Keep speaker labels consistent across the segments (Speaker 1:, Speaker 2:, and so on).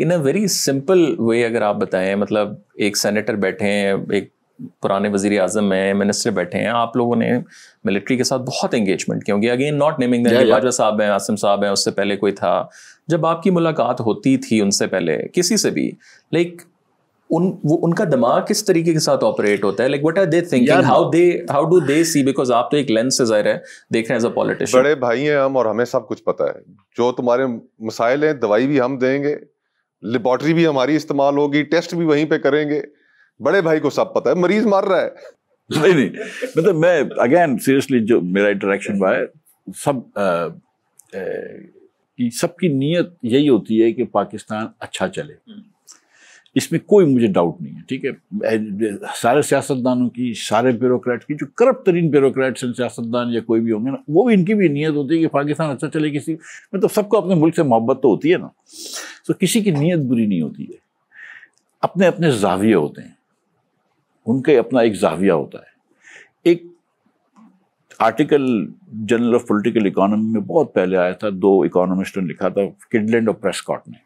Speaker 1: in a very simple way अगर आप बताएं मतलब एक सेनेटर बैठे हैं एक पुराने वजीर अजम हैं मिनिस्टर बैठे हैं आप लोगों ने मिलिट्री के साथ बहुत एंगेजमेंट किया होगी अगेन नॉट नेमिंग बाजवा साहब हैं आसिम साहब हैं उससे पहले कोई था जब आपकी मुलाकात होती थी उनसे पहले किसी से भी लाइक उन वो उनका दिमाग किस तरीके के साथ ऑपरेट होता है like what are they thinking how they how do they see because आप तो एक लेंस से जाहिर है देख रहे हैं एज अ पॉलिटिशियन बड़े
Speaker 2: भाई हैं हम और हमें सब कुछ पता है जो तुम्हारे मसाइल हैं दवाई भी हम देंगे लेबॉर्ट्री भी हमारी इस्तेमाल होगी टेस्ट भी वहीं पे करेंगे बड़े भाई को सब पता है मरीज मार रहा है नहीं नहीं मतलब मैं अगेन सीरियसली जो मेरा इंटरेक्शन हुआ है सब सबकी नीयत यही होती है कि पाकिस्तान अच्छा चले इसमें कोई मुझे डाउट नहीं है ठीक है सारे सियासतदानों की सारे ब्यूरोक्रेट की जो करप्ट तरीन ब्यूरोक्रेट्स हैं सियासतदान या कोई भी होंगे ना वो भी इनकी भी नीयत होती है कि पाकिस्तान अच्छा चले किसी मतलब तो सबको अपने मुल्क से मोहब्बत तो होती है ना तो किसी की नीयत बुरी नहीं होती है अपने अपने जाविये होते हैं उनके अपना एक जाविया होता है एक article journal of political economy में बहुत पहले आया था दो इकोनॉमिस्ट ने लिखा था किडलैंड और प्रेस्कॉट ने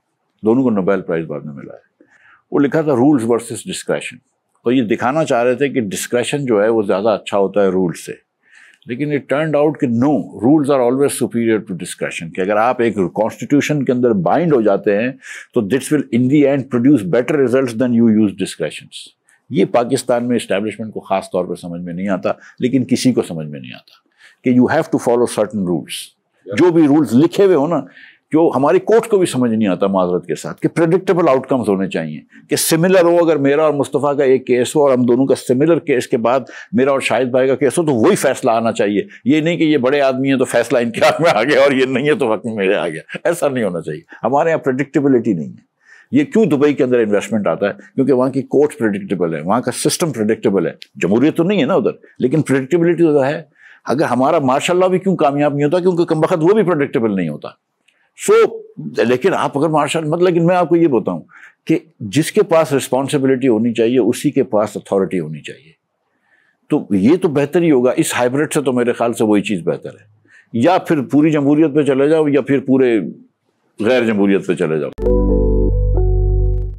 Speaker 2: दोनों को नोबेल प्राइज़ बाद में मिला है वो लिखा था रूल्स वर्सेस डिस्क्रेशन तो ये दिखाना चाह रहे थे कि डिस्क्रेशन जो है वो ज़्यादा अच्छा होता है रूल्स से लेकिन इट टर्न आउट कि no rules are always superior to discretion कि अगर आप एक कॉन्स्टिट्यूशन के अंदर बाइंड हो जाते हैं तो this will in the end produce better result than you use discretion ये पाकिस्तान में इस्टेब्लिशमेंट को खास तौर पर समझ में नहीं आता लेकिन किसी को समझ में नहीं आता कि you have to follow certain rules जो भी रूल्स लिखे हुए हो ना जो हमारे कोर्ट को भी समझ नहीं आता माजरत के साथ कि प्रडिक्टेबल आउटकम्स होने चाहिए कि सिमिलर हो अगर मेरा और मुस्तफ़ा का एक केस हो और हम दोनों का सिमिलर केस के बाद मेरा और शाहिद भाई का केस हो तो वही फैसला आना चाहिए ये नहीं कि ये बड़े आदमी हैं तो फैसला इनके हाथ में आ गया और ये नहीं है तो वक्त में मेरे आ गया ऐसा नहीं होना चाहिए हमारे यहाँ प्रडिक्टेबिलिटी नहीं है ये क्यों दुबई के अंदर इन्वेस्टमेंट आता है क्योंकि वहाँ की कोर्ट प्रडिक्टेबल है वहाँ का सिस्टम प्रडिक्टेबल है जमहूरियत तो नहीं है ना उधर लेकिन प्रडिक्टेबिलिटी तो है अगर हमारा माशाला भी क्यों कामयाब नहीं होता क्योंकि कम वक्त वो भी प्रडिक्टेबल नहीं होता सो so, लेकिन आप अगर मार्शल मत मतलब लेकिन मैं आपको ये बताऊं कि जिसके पास रिस्पॉन्सिबिलिटी होनी चाहिए उसी के पास अथॉरिटी होनी चाहिए तो ये तो बेहतर ही होगा इस हाइब्रिड से तो मेरे ख्याल से वही चीज़ बेहतर है या फिर पूरी जमहूरियत पे चले जाओ या फिर पूरे गैर जमहूरियत पे चले जाओ